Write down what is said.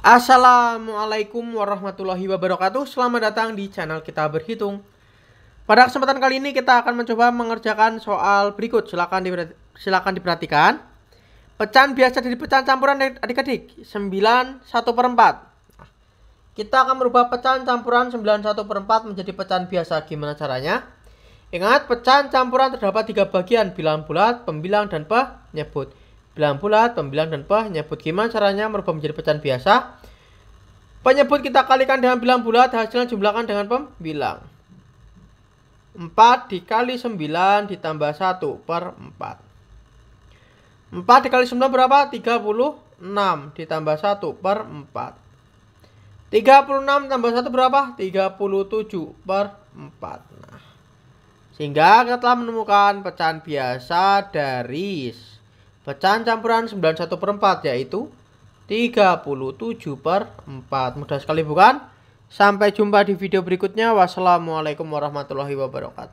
Assalamualaikum warahmatullahi wabarakatuh Selamat datang di channel kita berhitung Pada kesempatan kali ini kita akan mencoba mengerjakan soal berikut Silakan, diperhati silakan diperhatikan Pecahan biasa dari pecahan campuran adik-adik 9 1 per 4 Kita akan merubah pecahan campuran 9 1 per 4 menjadi pecahan biasa Gimana caranya? Ingat pecahan campuran terdapat tiga bagian bilang bulat, pembilang, dan penyebut Bilang pula, pembilang dan peh menyebut gimana caranya merubah menjadi pecahan biasa. Penyebut kita kalikan dengan bilang bulat, hasilnya jumlahkan dengan pembilang. 4 dikali 9 ditambah 1 per 4. 4 dikali 9 berapa? 36 ditambah 1 per 4. 36 tambah 1 berapa? 37 per 4. Nah, sehingga kita telah menemukan pecahan biasa dari Pecahan campuran 91 per 4 yaitu 37 per 4. Mudah sekali bukan? Sampai jumpa di video berikutnya. Wassalamualaikum warahmatullahi wabarakatuh.